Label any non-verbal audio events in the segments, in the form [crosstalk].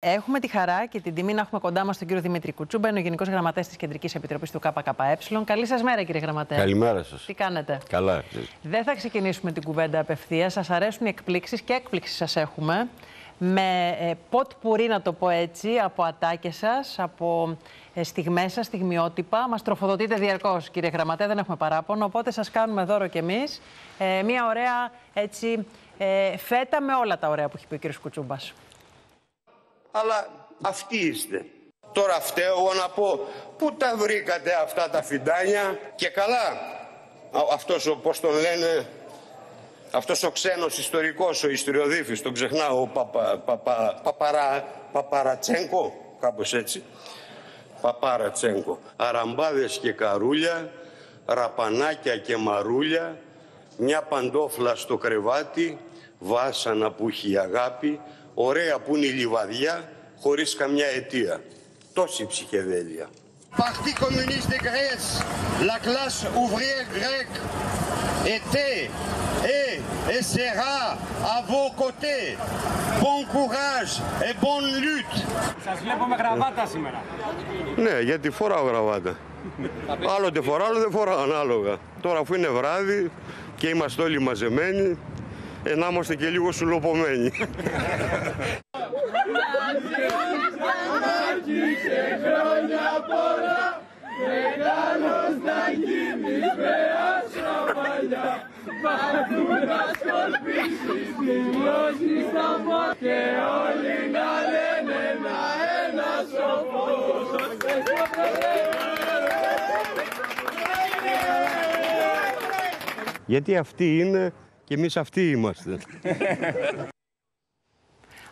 Έχουμε τη χαρά και την τιμή να έχουμε κοντά μας τον κύριο Δημήτρη Κουτσούμπα, είναι ο Γενικός Γραμματέας της Κεντρικής Επιτροπής του ΚΚΕ. Καλή σας μέρα, κύριε Γραμματέα. Καλημέρα σας. Τι κάνετε. Καλά. Δεν θα ξεκινήσουμε την κουβέντα απευθείας. Σας αρέσουν οι εκπλήξεις και έκπληξη σας έχουμε. Με ε, ποτ πουρή να το πω έτσι, από ατάκες σας, από ε, στιγμές σας, στιγμιότυπα. Μας τροφοδοτείτε διαρκώς, κύριε Γραμματέα, δεν έχουμε παράπονο. Οπότε σας κάνουμε δώρο κι εμείς ε, μια ωραία έτσι, ε, φέτα με όλα τα ωραία που έχει πει ο κύριος Κουτσούμπας αλλά αυτοί είστε. Τώρα φταίω εγώ να πω πού τα βρήκατε αυτά τα φιντάνια και καλά αυτός ο, πώς τον λένε, αυτός ο ξένος ιστορικός, ο ιστοριοδίφης, τον ξεχνάω, ο παπα, παπα, Παπαρατσέγκο, κάπως έτσι. Παπαρατσέγκο. Αραμπάδες και καρούλια, ραπανάκια και μαρούλια, μια παντόφλα στο κρεβάτι, βάσανα που έχει αγάπη, ωραία που είναι η λιβαδιά χωρίς καμιά αιτία. Τόση ψυχεδέλεια. Parti communiste de Grèce, la classe ouvrière grecque était et, et sera à vos côtés. Bon courage et bonne lutte. Σας βλέπω με γραβάτα σήμερα. Ναι, γιατί φοράω γραβάτα. άλλο δεν φοράω, άλλο δεν φοράω ανάλογα. Τώρα αφού είναι βράδυ και είμαστε όλοι μαζεμένοι, ε, να και λίγο τα Γιατί αυτή είναι και εμείς αυτοί είμαστε. [laughs]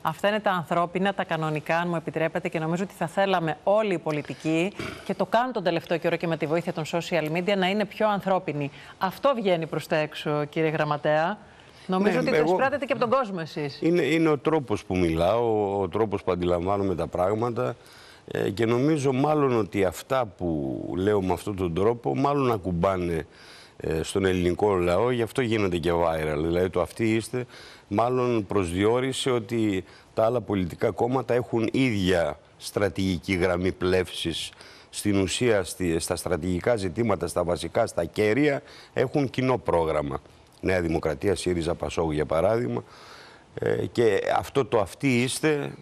Αυτά είναι τα ανθρώπινα, τα κανονικά, αν μου επιτρέπετε, και νομίζω ότι θα θέλαμε όλοι οι πολιτικοί και το κάνουν τον τελευταίο καιρό και με τη βοήθεια των social media να είναι πιο ανθρώπινοι. Αυτό βγαίνει προς τα έξω, κύριε Γραμματέα. Νομίζω ναι, ότι εγώ... το εισπράτετε και από τον κόσμο εσείς. Είναι, είναι ο τρόπος που μιλάω, ο τρόπος που αντιλαμβάνομαι τα πράγματα. Ε, και νομίζω μάλλον ότι αυτά που λέω με αυτόν τον τρόπο μάλλον ακουμπάνε ε, στον ελληνικό λαό, γι' αυτό γίνονται και viral. Δηλαδή το αυτοί είστε μάλλον προσδιορίσε ότι τα άλλα πολιτικά κόμματα έχουν ίδια στρατηγική γραμμή πλεύσης στην ουσία στα στρατηγικά ζητήματα, στα βασικά, στα κέρια έχουν κοινό πρόγραμμα. Νέα Δημοκρατία, ΣΥΡΙΖΑ, ΠΑΣΟΓ για παράδειγμα. Ε, και αυτό το αυτοί είστε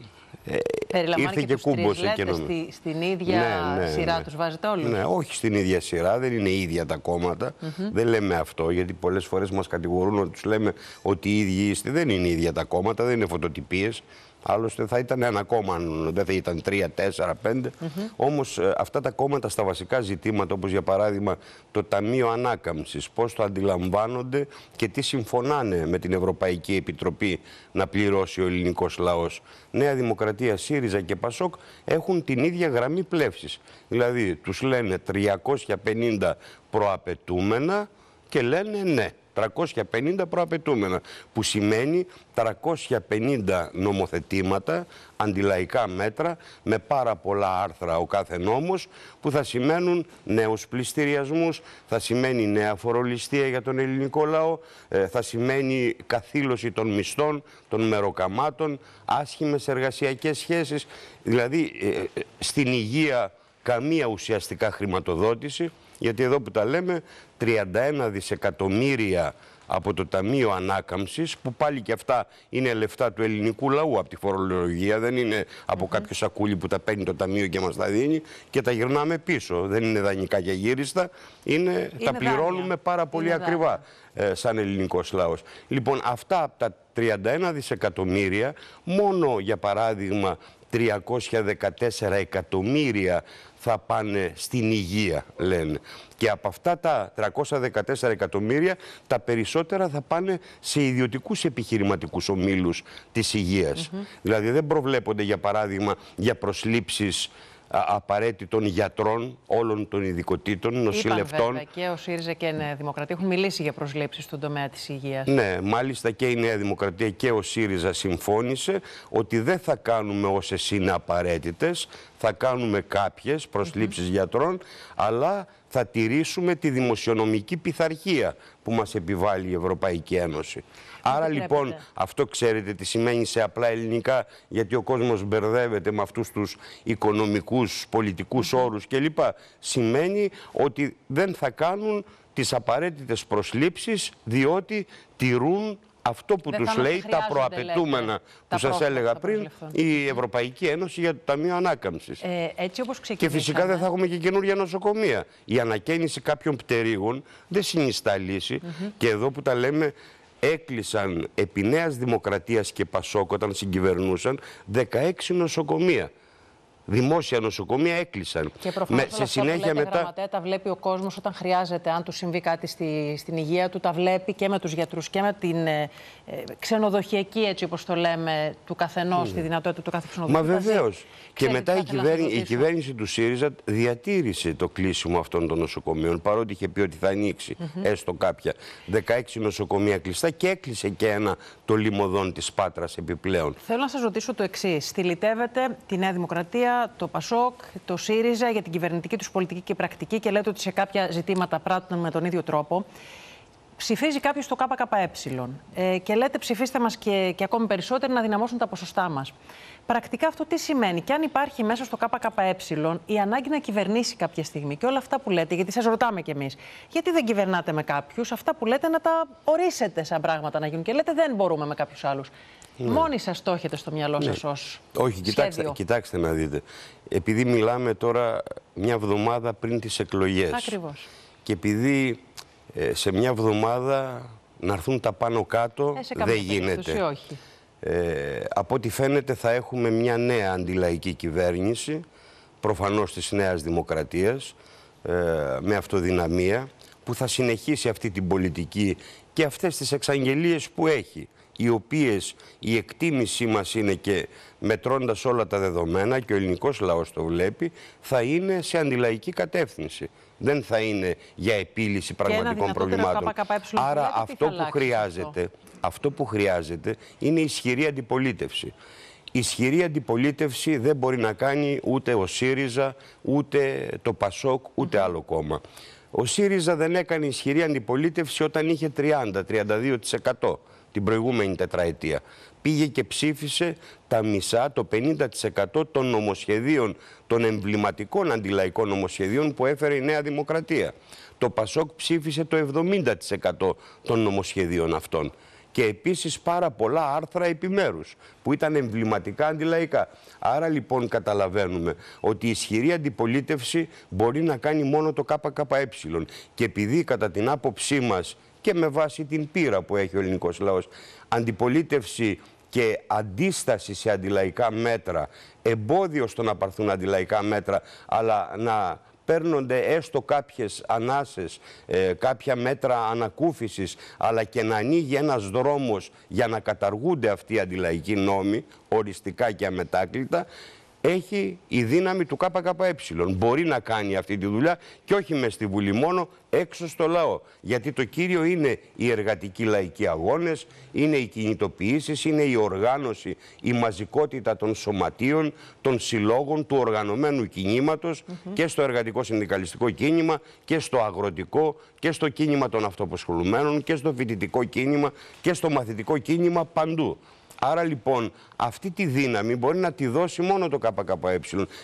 ε, Περιλαμβάνει ήρθε και, και κούμπωσε εκείνο. στην ναι, ίδια ναι, ναι, σειρά τους βάζετε όλοι Ναι, όχι στην ίδια σειρά, δεν είναι ίδια τα κόμματα. Mm Δεν λέμε αυτό, γιατί πολλές φορές μας κατηγορούν ότι τους λέμε ότι οι ίδιοι είστε. Δεν είναι ίδια τα κόμματα, δεν είναι φωτοτυπίες. Άλλωστε θα ήταν ένα κόμμα, δεν θα ήταν τρία, τέσσερα, πέντε. Mm Όμως ε, αυτά τα κόμματα στα βασικά ζητήματα, όπως για παράδειγμα το Ταμείο Ανάκαμψης, πώς το αντιλαμβάνονται και τι συμφωνάνε με την Ευρωπαϊκή Επιτροπή να πληρώσει ο ελληνικός λαός. Νέα Δημοκρατία, ΣΥΡΙΖΑ και ΠΑΣΟΚ έχουν την ίδια γραμμή πλεύσης. Δηλαδή τους λένε 350 προαπαιτούμενα και λένε ναι. 350 προαπαιτούμενα, που σημαίνει 350 νομοθετήματα, αντιλαϊκά μέτρα, με πάρα πολλά άρθρα ο κάθε νόμος, που θα σημαίνουν νέους πληστηριασμούς, θα σημαίνει νέα φορολιστία για τον ελληνικό λαό, ε, θα σημαίνει καθήλωση των μισθών, των μεροκαμάτων, άσχημες εργασιακές σχέσεις, δηλαδή ε, ε, στην υγεία καμία ουσιαστικά χρηματοδότηση, γιατί εδώ που τα λέμε 31 δισεκατομμύρια από το Ταμείο Ανάκαμψης, που πάλι και αυτά είναι λεφτά του ελληνικού λαού από τη φορολογία, δεν είναι από κάποιο σακούλι που τα παίρνει το Ταμείο και μας τα δίνει και τα γυρνάμε πίσω. Δεν είναι δανεικά και γύριστα, είναι, τα πληρώνουμε πάρα πολύ ακριβά ε, σαν ελληνικός λαός. Λοιπόν, αυτά από τα 31 δισεκατομμύρια, μόνο για παράδειγμα 314 εκατομμύρια θα πάνε στην υγεία, λένε. Και από αυτά τα 314 εκατομμύρια, τα περισσότερα θα πάνε σε ιδιωτικούς επιχειρηματικούς ομίλους της υγείας. Δηλαδή δεν προβλέπονται, για παράδειγμα, για προσλήψεις απαραίτητων γιατρών όλων των ειδικοτήτων, νοσηλευτών. Είπαν, βέβαια, και ο ΣΥΡΙΖΑ και η Νέα Δημοκρατία έχουν μιλήσει για προσλήψεις στον τομέα της υγείας. Ναι, μάλιστα και η Νέα Δημοκρατία και ο ΣΥΡΙΖΑ συμφώνησε ότι δεν θα κάνουμε όσες είναι απαραίτητες, θα κάνουμε κάποιες προσλήψεις γιατρών, αλλά θα τηρήσουμε τη δημοσιονομική πειθαρχία που μας επιβάλλει η Ευρωπαϊκή Ένωση. Άρα λοιπόν αυτό ξέρετε τι σημαίνει σε απλά ελληνικά γιατί ο κόσμος μπερδεύεται με αυτούς τους οικονομικούς, πολιτικούς mm -hmm. όρους κλπ. Σημαίνει ότι δεν θα κάνουν τις απαραίτητες προσλήψεις διότι τηρούν αυτό που τους λέει τα προαπαιτούμενα που σας έλεγα πριν η Ευρωπαϊκή Ένωση για το Ταμείο Ανάκαμψης. Ε, έτσι και φυσικά δεν θα έχουμε και καινούργια νοσοκομεία. Η ανακαίνιση κάποιων πτερίγων δεν συνιστά λύση και εδώ που τα λέμε έκλεισαν επί Νέας Δημοκρατίας και Πασόκ όταν συγκυβερνούσαν 16 νοσοκομεία δημόσια νοσοκομεία έκλεισαν. Και προφανώ με, σε συνέχεια μετά. τα βλέπει ο κόσμος όταν χρειάζεται. Αν του συμβεί κάτι στη, στην υγεία του, τα βλέπει και με τους γιατρούς και με την ε, ε ξενοδοχειακή, έτσι όπως το λέμε, του καθενός, τη δυνατότητα του κάθε ξενοδοχείου. Μα βεβαίω. Και μετά η, κυβέρνη, κυβέρνηση του ΣΥΡΙΖΑ διατήρησε το κλείσιμο αυτών των νοσοκομείων, παρότι είχε πει ότι θα ανοίξει έστω κάποια 16 νοσοκομεία κλειστά και έκλεισε και ένα το λιμωδόν της Πάτρας επιπλέον. Θέλω να σας ρωτήσω το εξής. Στυλιτεύεται τη Νέα Δημοκρατία το Πασόκ, το ΣΥΡΙΖΑ για την κυβερνητική τους πολιτική και πρακτική και λέτε ότι σε κάποια ζητήματα πράττουν με τον ίδιο τρόπο. Ψηφίζει κάποιος το ΚΚΕ ε, και λέτε ψηφίστε μας και, και ακόμη περισσότερο να δυναμώσουν τα ποσοστά μας. Πρακτικά αυτό τι σημαίνει, και αν υπάρχει μέσα στο ΚΚΕ η ανάγκη να κυβερνήσει κάποια στιγμή και όλα αυτά που λέτε, γιατί σας ρωτάμε κι εμείς, γιατί δεν κυβερνάτε με κάποιους, αυτά που λέτε να τα ορίσετε σαν πράγματα να γίνουν και λέτε δεν μπορούμε με κάποιους άλλους. Ναι. Μόνοι σας το έχετε στο μυαλό ναι. σας Όχι, κοιτάξτε, κοιτάξτε να δείτε. Επειδή μιλάμε τώρα μια βδομάδα πριν τις εκλογές. Ακριβώς. Και επειδή ε, σε μια βδομάδα να έρθουν τα πάνω κάτω ε, δεν γίνεται. Όχι. Ε, από ό,τι φαίνεται θα έχουμε μια νέα αντιλαϊκή κυβέρνηση, προφανώς της Νέας Δημοκρατίας, ε, με αυτοδυναμία που θα συνεχίσει αυτή την πολιτική και αυτές τις εξαγγελίες που έχει οι οποίες η εκτίμησή μας είναι και μετρώντας όλα τα δεδομένα και ο ελληνικός λαός το βλέπει, θα είναι σε αντιλαϊκή κατεύθυνση. Δεν θα είναι για επίλυση πραγματικών προβλημάτων. Άρα αυτό που, χρειάζεται, αυτό. που χρειάζεται είναι ισχυρή αντιπολίτευση. Ισχυρή αντιπολίτευση δεν μπορεί να κάνει ούτε ο ΣΥΡΙΖΑ, ούτε το ΠΑΣΟΚ, ούτε άλλο κόμμα. Ο ΣΥΡΙΖΑ δεν έκανε ισχυρή αντιπολίτευση όταν είχε 30-32% την προηγούμενη τετραετία. Πήγε και ψήφισε τα μισά, το 50% των νομοσχεδίων, των εμβληματικών αντιλαϊκών νομοσχεδίων που έφερε η Νέα Δημοκρατία. Το ΠΑΣΟΚ ψήφισε το 70% των νομοσχεδίων αυτών και επίσης πάρα πολλά άρθρα επιμέρους που ήταν εμβληματικά αντιλαϊκά. Άρα λοιπόν καταλαβαίνουμε ότι η ισχυρή αντιπολίτευση μπορεί να κάνει μόνο το ΚΚΕ και επειδή κατά την άποψή μας και με βάση την πείρα που έχει ο ελληνικός λαός αντιπολίτευση και αντίσταση σε αντιλαϊκά μέτρα, εμπόδιο στο να παρθούν αντιλαϊκά μέτρα, αλλά να παίρνονται έστω κάποιες ανάσες, ε, κάποια μέτρα ανακούφισης, αλλά και να ανοίγει ένας δρόμος για να καταργούνται αυτοί οι αντιλαϊκοί νόμοι, οριστικά και αμετάκλητα, έχει η δύναμη του ΚΚΕ. Μπορεί να κάνει αυτή τη δουλειά και όχι με στη Βουλή μόνο, έξω στο λαό. Γιατί το κύριο είναι οι εργατικοί λαϊκοί αγώνες, είναι οι κινητοποιήσεις, είναι η οργάνωση, η μαζικότητα των σωματείων, των συλλόγων, του οργανωμένου κινήματος και στο εργατικό συνδικαλιστικό κίνημα και στο αγροτικό και στο κίνημα των αυτοποσχολουμένων και στο φοιτητικό κίνημα και στο μαθητικό κίνημα παντού. Άρα λοιπόν αυτή τη δύναμη μπορεί να τη δώσει μόνο το ΚΚΕ.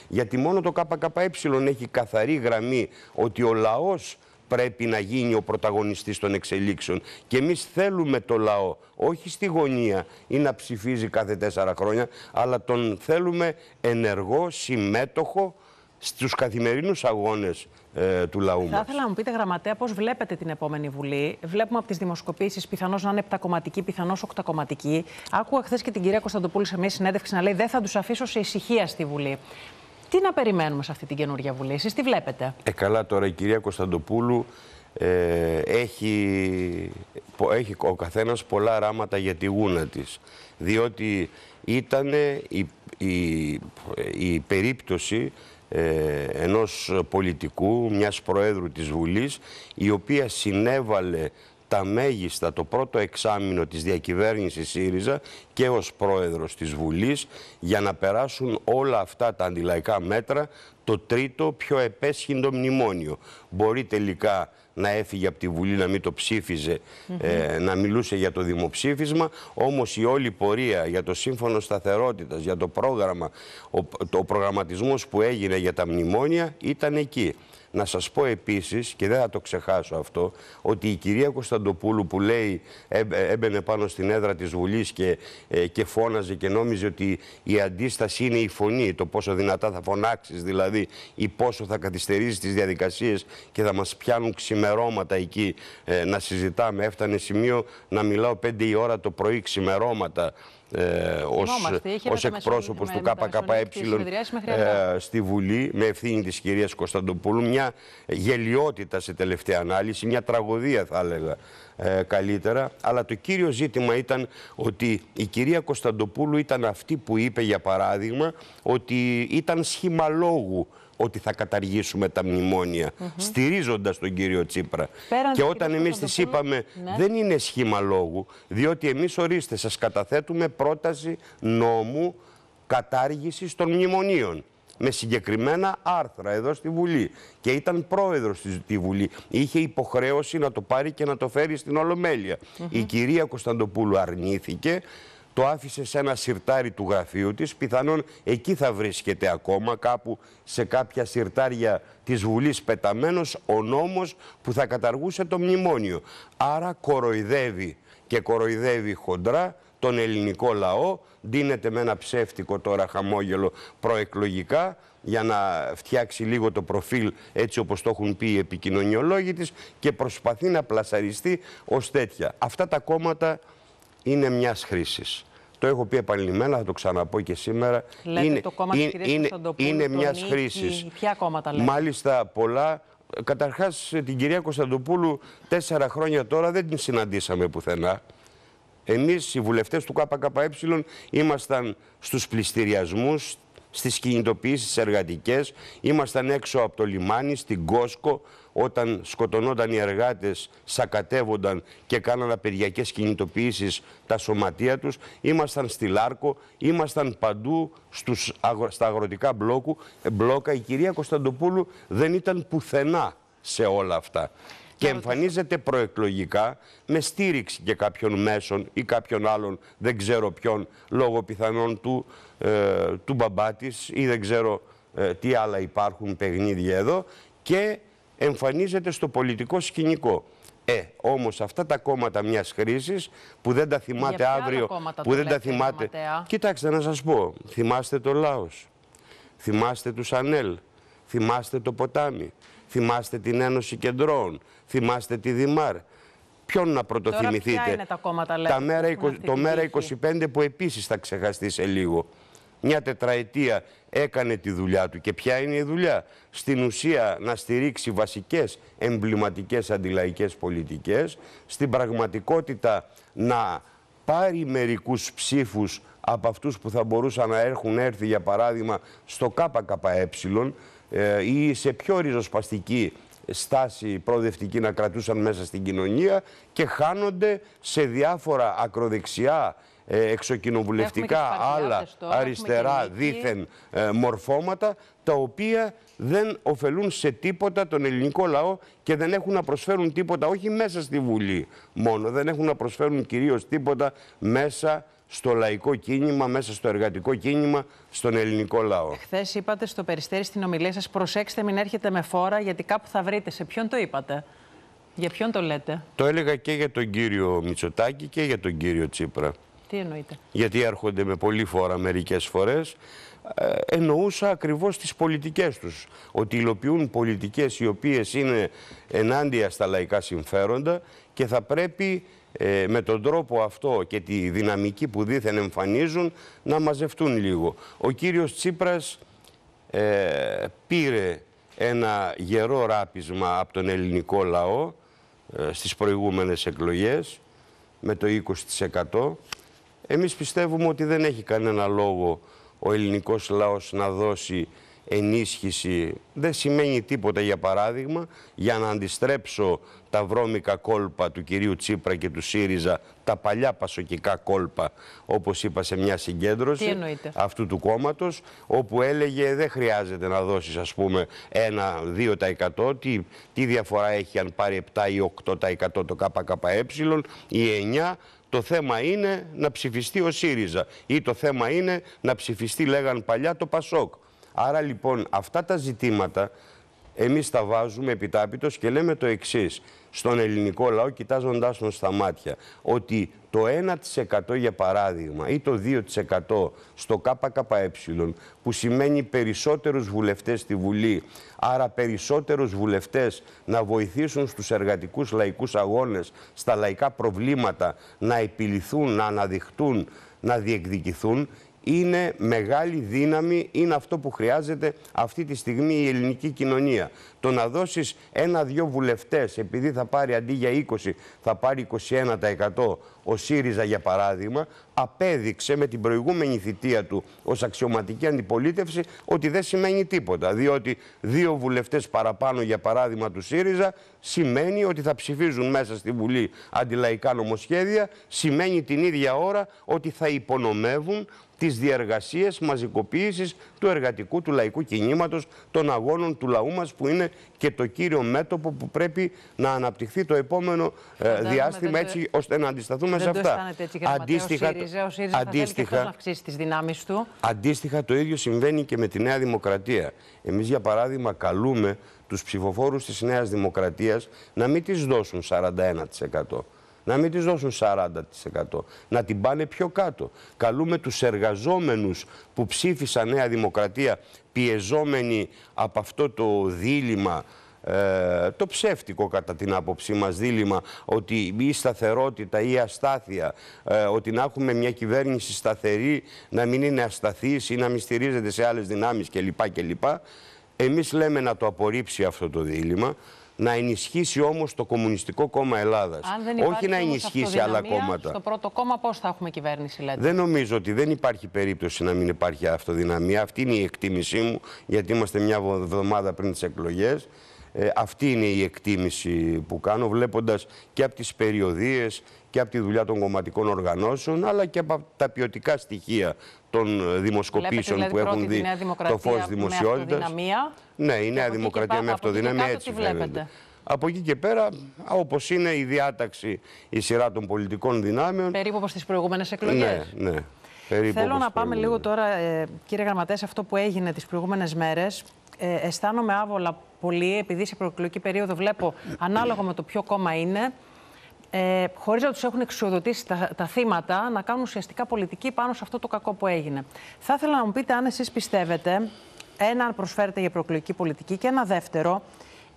Γιατί μόνο το ΚΚΕ έχει καθαρή γραμμή ότι ο λαός πρέπει να γίνει ο πρωταγωνιστής των εξελίξεων. Και εμείς θέλουμε το λαό, όχι στη γωνία ή να ψηφίζει κάθε τέσσερα χρόνια, αλλά τον θέλουμε ενεργό, συμμέτοχο στους καθημερινούς αγώνες ε, του λαού μας. Θα ήθελα να μου πείτε, Γραμματέα, πώς βλέπετε την επόμενη Βουλή. Βλέπουμε από τις δημοσκοπήσεις πιθανώς να είναι επτακομματική, πιθανώς οκτακομματική. Άκουγα χθες και την κυρία Κωνσταντοπούλη σε μια συνέντευξη να λέει Δεν θα τους αφήσω σε ησυχία στη Βουλή. Τι να περιμένουμε σε αυτή την καινούργια Βουλή, εσείς τι βλέπετε. Ε, καλά τώρα η κυρία Κωνσταντοπούλου ε, έχει, έχει ο καθένας πολλά ράματα για τη γούνα της, Διότι ήταν η, η, η περίπτωση ε, ενός πολιτικού, μιας Προέδρου της Βουλής, η οποία συνέβαλε τα μέγιστα το πρώτο εξάμεινο της διακυβέρνησης ΣΥΡΙΖΑ και ως πρόεδρος της Βουλής για να περάσουν όλα αυτά τα αντιλαϊκά μέτρα το τρίτο πιο επέσχυντο μνημόνιο. Μπορεί τελικά να έφυγε από τη Βουλή, να μην το ψήφιζε, ε, να μιλούσε για το δημοψήφισμα. Όμως η όλη πορεία για το σύμφωνο σταθερότητας, για το πρόγραμμα, ο, το προγραμματισμός που έγινε για τα μνημόνια ήταν εκεί. Να σας πω επίσης, και δεν θα το ξεχάσω αυτό, ότι η κυρία Κωνσταντοπούλου που λέει ε, έμπαινε πάνω στην έδρα της Βουλής και, ε, και φώναζε και νόμιζε ότι η αντίσταση είναι η φωνή, το πόσο δυνατά θα φωνάξεις δηλαδή ή πόσο θα καθυστερίζεις τις διαδικασίες και θα μας πιάνουν ξημερώματα εκεί ε, να συζητάμε. Έφτανε σημείο να μιλάω 5 η ώρα το πρωί ξημερώματα ε, ως, ως εκπρόσωπος του ΚΚΕ ε, στη Βουλή με ευθύνη της κυρίας Κωνσταντοπούλου μια γελιότητα σε τελευταία ανάλυση, μια τραγωδία θα έλεγα ε, καλύτερα αλλά το κύριο ζήτημα ήταν ότι η κυρία Κωνσταντοπούλου ήταν αυτή που είπε για παράδειγμα ότι ήταν σχημαλόγου ότι θα καταργήσουμε τα μνημόνια, mm στηρίζοντας τον κύριο Τσίπρα. και όταν εμείς τη είπαμε ναι. δεν είναι σχήμα λόγου, διότι εμείς ορίστε σας καταθέτουμε πρόταση νόμου κατάργησης των μνημονίων με συγκεκριμένα άρθρα εδώ στη Βουλή. Και ήταν πρόεδρος στη Βουλή. Είχε υποχρέωση να το πάρει και να το φέρει στην Ολομέλεια. Η κυρία Κωνσταντοπούλου αρνήθηκε το άφησε σε ένα σιρτάρι του γραφείου της, πιθανόν εκεί θα βρίσκεται ακόμα κάπου σε κάποια σιρτάρια της Βουλής πεταμένος ο νόμος που θα καταργούσε το μνημόνιο. Άρα κοροϊδεύει και κοροϊδεύει χοντρά τον ελληνικό λαό, ντύνεται με ένα ψεύτικο τώρα χαμόγελο προεκλογικά για να φτιάξει λίγο το προφίλ έτσι όπως το έχουν πει οι επικοινωνιολόγοι της και προσπαθεί να πλασαριστεί ως τέτοια. Αυτά τα κόμματα είναι μιας χρήσης. Το έχω πει επανειλημμένα, θα το ξαναπώ και σήμερα. Λέτε είναι, το κόμμα είναι, της είναι, μια χρήσης. Ποια κόμματα λέτε. Μάλιστα πολλά. Καταρχάς, την κυρία Κωνσταντοπούλου τέσσερα χρόνια τώρα δεν την συναντήσαμε πουθενά. Εμείς οι βουλευτές του ΚΚΕ ήμασταν στους πληστηριασμούς, στις κινητοποιήσεις εργατικές, ήμασταν έξω από το λιμάνι, στην Κόσκο, όταν σκοτωνόταν οι εργάτες, σακατεύονταν και κάνανε απεργιακές κινητοποιήσεις τα σωματεία τους. Ήμασταν στη Λάρκο, ήμασταν παντού στους, στα αγροτικά μπλόκου, ε, μπλόκα. Η κυρία Κωνσταντοπούλου δεν ήταν πουθενά σε όλα αυτά και ναι, εμφανίζεται προεκλογικά με στήριξη και κάποιων μέσων ή κάποιων άλλων, δεν ξέρω ποιον, λόγω πιθανών του, ε, του μπαμπά ή δεν ξέρω ε, τι άλλα υπάρχουν παιχνίδια εδώ και εμφανίζεται στο πολιτικό σκηνικό. Ε, όμως αυτά τα κόμματα μιας χρήσης που δεν τα θυμάται αύριο, που δεν τα θυμάται... Κοιτάξτε να σας πω, θυμάστε το λαός, θυμάστε τους Ανέλ, θυμάστε το ποτάμι, θυμάστε την Ένωση Κεντρών, θυμάστε τη Δημάρ. Ποιον να πρωτοθυμηθείτε. τα κόμματα, λέτε, μέρα, το Μέρα 25 που επίσης θα ξεχαστεί σε λίγο μια τετραετία έκανε τη δουλειά του. Και ποια είναι η δουλειά. Στην ουσία να στηρίξει βασικές εμβληματικές αντιλαϊκές πολιτικές, στην πραγματικότητα να πάρει μερικούς ψήφους από αυτούς που θα μπορούσαν να έχουν έρθει για παράδειγμα στο ΚΚΕ ε, ή σε πιο ριζοσπαστική στάση προοδευτική να κρατούσαν μέσα στην κοινωνία και χάνονται σε διάφορα ακροδεξιά ε, εξοκοινοβουλευτικά, άλλα αριστερά δίθεν ε, μορφώματα, τα οποία δεν ωφελούν σε τίποτα τον ελληνικό λαό και δεν έχουν να προσφέρουν τίποτα, όχι μέσα στη Βουλή μόνο, δεν έχουν να προσφέρουν κυρίως τίποτα μέσα στο λαϊκό κίνημα, μέσα στο εργατικό κίνημα, στον ελληνικό λαό. Χθες είπατε στο Περιστέρι στην ομιλία σας, προσέξτε μην έρχεται με φόρα γιατί κάπου θα βρείτε. Σε ποιον το είπατε. Για ποιον το λέτε. Το έλεγα και για τον κύριο Μητσοτάκη και για τον κύριο Τσίπρα. Γιατί έρχονται με πολύ φόρα μερικές φορές. Ε, εννοούσα ακριβώς τις πολιτικές τους. Ότι υλοποιούν πολιτικές οι οποίες είναι ενάντια στα λαϊκά συμφέροντα και θα πρέπει ε, με τον τρόπο αυτό και τη δυναμική που δήθεν εμφανίζουν να μαζευτούν λίγο. Ο κύριος Τσίπρας ε, πήρε ένα γερό ράπισμα από τον ελληνικό λαό στις προηγούμενες εκλογές με το 20%. Εμείς πιστεύουμε ότι δεν έχει κανένα λόγο ο ελληνικός λαός να δώσει ενίσχυση. Δεν σημαίνει τίποτα για παράδειγμα για να αντιστρέψω τα βρώμικα κόλπα του κυρίου Τσίπρα και του ΣΥΡΙΖΑ, τα παλιά πασοκικά κόλπα, όπως είπα σε μια συγκέντρωση αυτού του κόμματος, όπου έλεγε δεν χρειάζεται να δώσεις ας πούμε 1-2%, τι, τι διαφορά έχει αν πάρει 7 ή 8% το ΚΚΕ ή 9% το θέμα είναι να ψηφιστεί ο ΣΥΡΙΖΑ ή το θέμα είναι να ψηφιστεί, λέγαν παλιά, το ΠΑΣΟΚ. Άρα λοιπόν αυτά τα ζητήματα εμείς τα βάζουμε επιτάπητος και λέμε το εξής στον ελληνικό λαό κοιτάζοντάς τον στα μάτια ότι το 1% για παράδειγμα ή το 2% στο ΚΚΕ που σημαίνει περισσότερους βουλευτές στη Βουλή άρα περισσότερους βουλευτές να βοηθήσουν στους εργατικούς λαϊκούς αγώνες στα λαϊκά προβλήματα να επιληθούν, να αναδειχτούν, να διεκδικηθούν είναι μεγάλη δύναμη, είναι αυτό που χρειάζεται αυτή τη στιγμή η ελληνική κοινωνία. Το να δώσεις ένα-δυο βουλευτές, επειδή θα πάρει αντί για 20, θα πάρει 21% ο ΣΥΡΙΖΑ για παράδειγμα, απέδειξε με την προηγούμενη θητεία του ως αξιωματική αντιπολίτευση ότι δεν σημαίνει τίποτα. Διότι δύο βουλευτές παραπάνω για παράδειγμα του ΣΥΡΙΖΑ σημαίνει ότι θα ψηφίζουν μέσα στη Βουλή αντιλαϊκά νομοσχέδια, σημαίνει την ίδια ώρα ότι θα υπονομεύουν τις διεργασίες μαζικοποίησης του εργατικού, του λαϊκού κινήματος, των αγώνων του λαού μας που είναι και το κύριο μέτωπο που πρέπει να αναπτυχθεί το επόμενο ε, διάστημα έτσι ώστε να αντισταθούμε σε αυτά. αντίστοιχα, ο ΣΥΡΙΖΑ, ο ΣΥΡΙΖΑ αντίστοιχα, τις δυνάμεις του. Αντίστοιχα το ίδιο συμβαίνει και με τη Νέα Δημοκρατία. Εμείς για παράδειγμα καλούμε τους ψηφοφόρους της Νέας Δημοκρατίας να μην τις δώσουν 41% να μην τις δώσουν 40%, να την πάνε πιο κάτω. Καλούμε τους εργαζόμενους που ψήφισαν Νέα Δημοκρατία πιεζόμενοι από αυτό το δίλημα ε, το ψεύτικο κατά την άποψή μας δίλημα ότι η σταθερότητα ή η αστάθεια, ε, ότι να έχουμε μια κυβέρνηση σταθερή, να μην είναι ασταθής ή να μην στηρίζεται σε άλλες δυνάμεις κλπ. Εμείς λέμε να το απορρίψει αυτό το δίλημα να ενισχύσει όμως το Κομμουνιστικό Κόμμα Ελλάδας. Όχι να ενισχύσει άλλα κόμματα. Στο πρώτο κόμμα, πώς θα έχουμε κυβέρνηση, λέτε. Δεν νομίζω ότι δεν υπάρχει περίπτωση να μην υπάρχει αυτοδυναμία. Αυτή είναι η εκτίμησή μου, γιατί είμαστε μια εβδομάδα πριν τις εκλογές. Ε, αυτή είναι η εκτίμηση που κάνω, βλέποντας και από τις περιοδίες και από τη δουλειά των κομματικών οργανώσεων αλλά και από τα ποιοτικά στοιχεία των ε, δημοσκοπήσεων δηλαδή, που έχουν δει το φως δημοσιότητα. Ναι, η Νέα Δημοκρατία με αυτοδυναμία έτσι φαίνεται. Από εκεί και πέρα, όπως είναι η διάταξη, η σειρά των πολιτικών δυνάμεων. Περίπου όπως τις προηγούμενες εκλογές. Ναι, ναι. Περίπου Θέλω να πάμε λίγο τώρα, ε, κύριε Γραμματέας, σε αυτό που έγινε τις προηγούμενες μέρες. Ε, αισθάνομαι άβολα πολύ, επειδή σε προεκλογική περίοδο βλέπω, ανάλογα με το ποιο κόμμα είναι, ε, χωρίς να τους έχουν εξοδοτήσει τα, τα θύματα, να κάνουν ουσιαστικά πολιτική πάνω σε αυτό το κακό που έγινε. Θα ήθελα να μου πείτε αν εσείς πιστεύετε, ένα, αν προσφέρετε για προεκλογική πολιτική, και ένα δεύτερο,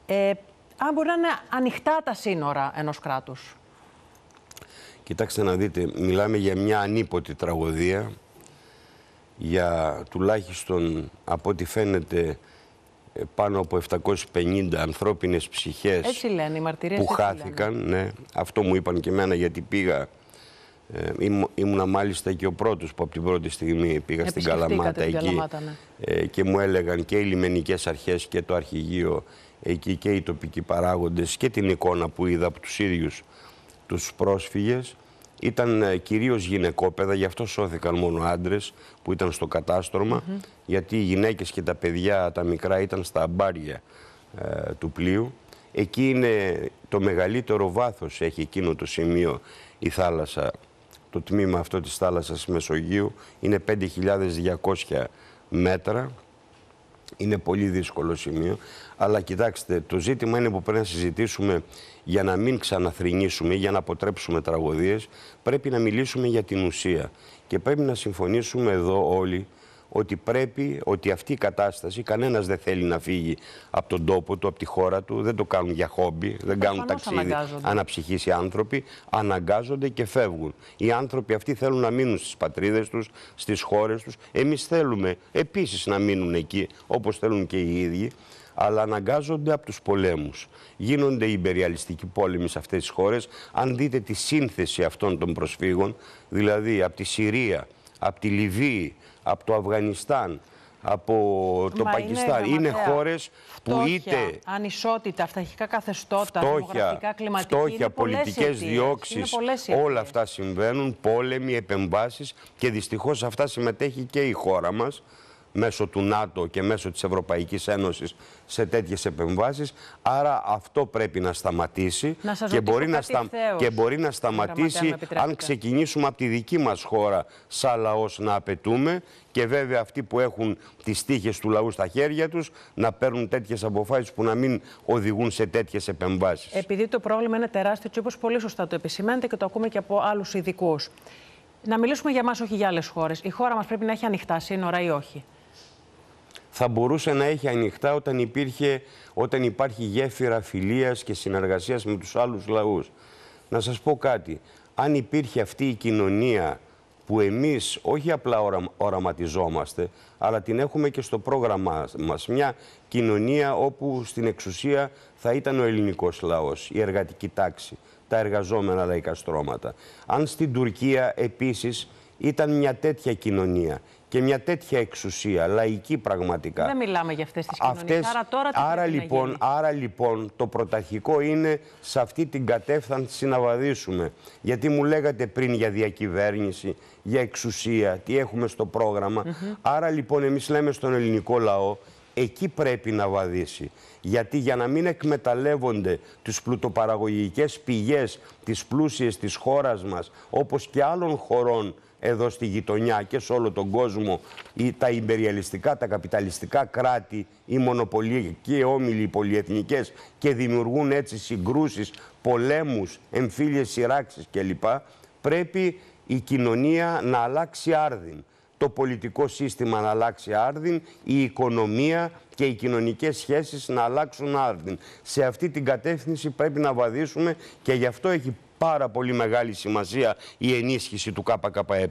ε, αν μπορεί να είναι ανοιχτά τα σύνορα ενός κράτους. Κοιτάξτε να δείτε, μιλάμε για μια ανίποτη τραγωδία για τουλάχιστον από ό,τι φαίνεται πάνω από 750 ανθρώπινες ψυχές που χάθηκαν. Ναι. Αυτό μου είπαν και εμένα γιατί πήγα. Ε, ήμουνα μάλιστα και ο πρώτος που από την πρώτη στιγμή πήγα στην Καλαμάτα εκεί ναι. ε, και μου έλεγαν και οι λιμενικές αρχές και το αρχηγείο εκεί και οι τοπικοί παράγοντες και την εικόνα που είδα από τους ίδιους τους πρόσφυγες ήταν ε, κυρίως γυναικόπαιδα, γι' αυτό σώθηκαν μόνο άντρες που ήταν στο κατάστρωμα, γιατί οι γυναίκες και τα παιδιά τα μικρά ήταν στα αμπάρια ε, του πλοίου. Εκεί είναι το μεγαλύτερο βάθος έχει εκείνο το σημείο η θάλασσα, το τμήμα αυτό της θάλασσας Μεσογείου, είναι 5.200 μέτρα είναι πολύ δύσκολο σημείο. Αλλά κοιτάξτε, το ζήτημα είναι που πρέπει να συζητήσουμε για να μην ξαναθρυνήσουμε, για να αποτρέψουμε τραγωδίες. Πρέπει να μιλήσουμε για την ουσία. Και πρέπει να συμφωνήσουμε εδώ όλοι ότι πρέπει, ότι αυτή η κατάσταση, κανένας δεν θέλει να φύγει από τον τόπο του, από τη χώρα του, δεν το κάνουν για χόμπι, δεν κάνουν ταξίδι. Αναψυχεί οι άνθρωποι, αναγκάζονται και φεύγουν. Οι άνθρωποι αυτοί θέλουν να μείνουν στις πατρίδες τους, στις χώρες τους. Εμείς θέλουμε επίσης να μείνουν εκεί, όπως θέλουν και οι ίδιοι αλλά αναγκάζονται από τους πολέμους. Γίνονται υπεριαλιστικοί πόλεμοι σε αυτές τις χώρες. Αν δείτε τη σύνθεση αυτών των προσφύγων, δηλαδή από τη Συρία, από τη Λιβύη, από το Αφγανιστάν, από το Πακιστάν. Είναι, είναι χώρες που είτε. Ανισότητα, αυταρχικά καθεστώτα, φτώχεια, κλιματική. Φτώχεια, πολιτικέ διώξει. Όλα αυτά συμβαίνουν, πόλεμοι, επεμβάσεις και δυστυχώς αυτά συμμετέχει και η χώρα μας μέσω του ΝΑΤΟ και μέσω της Ευρωπαϊκής Ένωσης σε τέτοιες επεμβάσεις. Άρα αυτό πρέπει να σταματήσει να και, μπορεί να σταματήσει αν ξεκινήσουμε από τη δική μας χώρα σαν λαός να απαιτούμε και βέβαια αυτοί που έχουν τις τύχες του λαού στα χέρια τους να παίρνουν τέτοιες αποφάσεις που να μην οδηγούν σε τέτοιες επεμβάσεις. Επειδή το πρόβλημα είναι τεράστιο και όπως πολύ σωστά το επισημαίνετε και το ακούμε και από άλλους ειδικούς. Να μιλήσουμε για εμάς, όχι για άλλες χώρες. Η χώρα μας πρέπει να έχει ανοιχτά σύνορα ή όχι θα μπορούσε να έχει ανοιχτά όταν, υπήρχε, όταν υπάρχει γέφυρα φιλίας και συνεργασίας με τους άλλους λαούς. Να σας πω κάτι, αν υπήρχε αυτή η κοινωνία που εμείς όχι απλά οραματιζόμαστε, αλλά την έχουμε και στο πρόγραμμα μας. Μια κοινωνία όπου στην εξουσία θα ήταν ο ελληνικός λαός, η εργατική τάξη, τα εργαζόμενα λαϊκά στρώματα. Αν στην Τουρκία επίσης ήταν μια τέτοια κοινωνία και μια τέτοια εξουσία, λαϊκή πραγματικά. Δεν μιλάμε για αυτές τις αυτές, κοινωνίες, άρα τώρα τι άρα λοιπόν, Άρα λοιπόν το πρωταρχικό είναι σε αυτή την κατεύθυνση να βαδίσουμε. Γιατί μου λέγατε πριν για διακυβέρνηση, για εξουσία, τι έχουμε στο πρόγραμμα. Άρα λοιπόν εμείς λέμε στον ελληνικό λαό, εκεί πρέπει να βαδίσει. Γιατί για να μην εκμεταλλεύονται τις πλουτοπαραγωγικές πηγές τις πλούσιες της χώρας μας, όπως και άλλων χωρών εδώ στη γειτονιά και σε όλο τον κόσμο ή τα υπεριαλιστικά, τα καπιταλιστικά κράτη, οι μονοπολίες και οι όμιλοι πολιεθνικές και δημιουργούν έτσι συγκρούσεις, πολέμους, εμφύλιες σειράξεις κλπ. Πρέπει η κοινωνία να αλλάξει άρδιν. Το πολιτικό σύστημα να αλλάξει άρδιν, η οικονομία και οι κοινωνικές σχέσεις να αλλάξουν άρδιν. Σε αυτή την κατεύθυνση πρέπει να βαδίσουμε και γι' αυτό έχει πάρα πολύ μεγάλη σημασία η ενίσχυση του ΚΚΕ.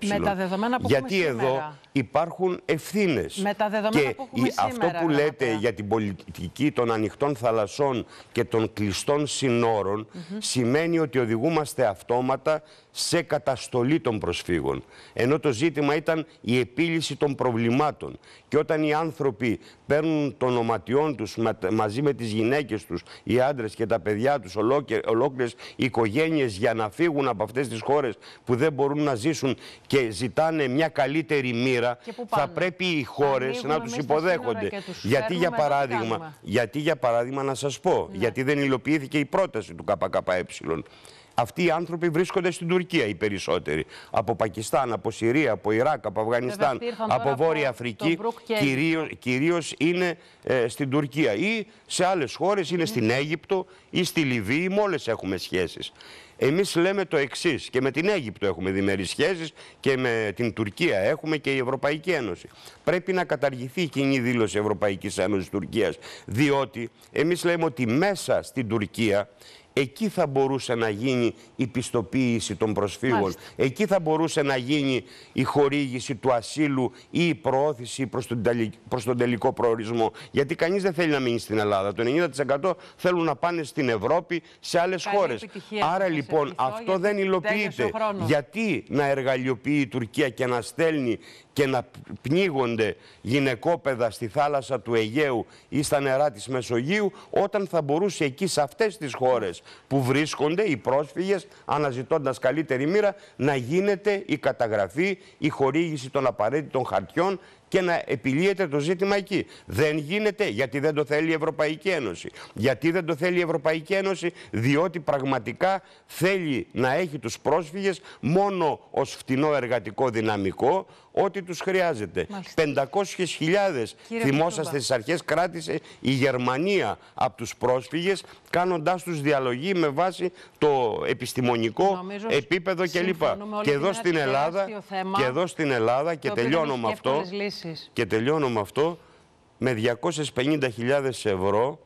Με τα δεδομένα που Γιατί εδώ υπάρχουν ευθύνες. Με τα δεδομένα και που έχουμε σήμερα, αυτό που λέτε για την πολιτική των ανοιχτών θαλασσών και των κλειστών συνόρων σημαίνει ότι οδηγούμαστε αυτόματα σε καταστολή των προσφύγων. Ενώ το ζήτημα ήταν η επίλυση των προβλημάτων. Και όταν οι άνθρωποι παίρνουν των οματιών τους μαζί με τις γυναίκες τους, οι άντρες και τα παιδιά τους, ολόκληρες οικογένειες για να φύγουν από αυτές τις χώρες που δεν μπορούν να ζήσουν και ζητάνε μια καλύτερη μοίρα, θα πρέπει οι χώρες να τους υποδέχονται. γιατί, για παράδειγμα, γιατί για παράδειγμα να σας πω, ναι. γιατί δεν υλοποιήθηκε η πρόταση του ΚΚΕ. Αυτοί οι άνθρωποι βρίσκονται στην Τουρκία οι περισσότεροι. Από Πακιστάν, από Συρία, από Ιράκ, από Αφγανιστάν, από Βόρεια Αφρική. Κυρίως, κυρίως είναι ε, στην Τουρκία ή σε άλλες χώρες, είναι ναι. στην Αίγυπτο ή στη Λιβύη, μόλις έχουμε σχέσεις. Εμείς λέμε το εξής και με την Αίγυπτο έχουμε διμερείς και με την Τουρκία έχουμε και η Ευρωπαϊκή Ένωση. Πρέπει να καταργηθεί η κοινή δήλωση Ευρωπαϊκής Ένωσης Τουρκίας, διότι εμείς λέμε ότι μέσα στην Τουρκία Εκεί θα μπορούσε να γίνει η πιστοποίηση των προσφύγων. Εκεί θα μπορούσε να γίνει η χορήγηση του ασύλου ή η προώθηση προς τον, προς τον τελικό προορισμό. Γιατί κανείς δεν θέλει να μείνει στην Ελλάδα. Το 90% θέλουν να πάνε στην Ευρώπη, σε άλλες Καλή χώρες. Άρα λοιπόν αυτό δεν υλοποιείται. Γιατί να εργαλειοποιεί η Τουρκία και να στέλνει και να πνίγονται γυναικόπαιδα στη θάλασσα του Αιγαίου ή στα νερά της Μεσογείου όταν θα μπορούσε εκεί σε αυτές τις χώρες που βρίσκονται οι πρόσφυγες αναζητώντας καλύτερη μοίρα να γίνεται η καταγραφή, η χορήγηση των απαραίτητων χαρτιών και να επιλύεται το ζήτημα εκεί. Δεν γίνεται γιατί δεν το θέλει η Ευρωπαϊκή Ένωση. Γιατί δεν το θέλει η Ευρωπαϊκή Ένωση, διότι πραγματικά θέλει να έχει τους πρόσφυγες μόνο ως φτηνό εργατικό δυναμικό, ό,τι τους χρειάζεται. 500.000 θυμόσαστε στις αρχές κράτησε η Γερμανία από τους πρόσφυγες κάνοντάς τους διαλογή με βάση το επιστημονικό Νομίζω επίπεδο κλπ. Και εδώ στην Ελλάδα και εδώ στην Ελλάδα και τελειώνω με αυτό και τελειώνω με αυτό με 250.000 ευρώ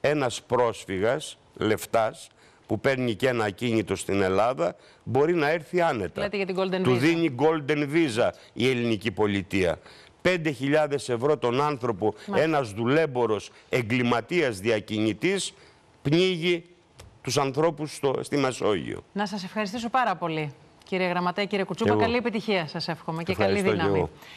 ένας πρόσφυγας λεφτάς που παίρνει και ένα ακίνητο στην Ελλάδα, μπορεί να έρθει άνετα. golden Του δίνει golden visa η ελληνική πολιτεία. 5.000 ευρώ τον άνθρωπο, ένας δουλέμπορος, εγκληματίας διακινητής, πνίγει τους ανθρώπους στο, στη Μεσόγειο. Να σας ευχαριστήσω πάρα πολύ, κύριε Γραμματέα, κύριε Κουτσούπα. Καλή επιτυχία σας εύχομαι και καλή δύναμη.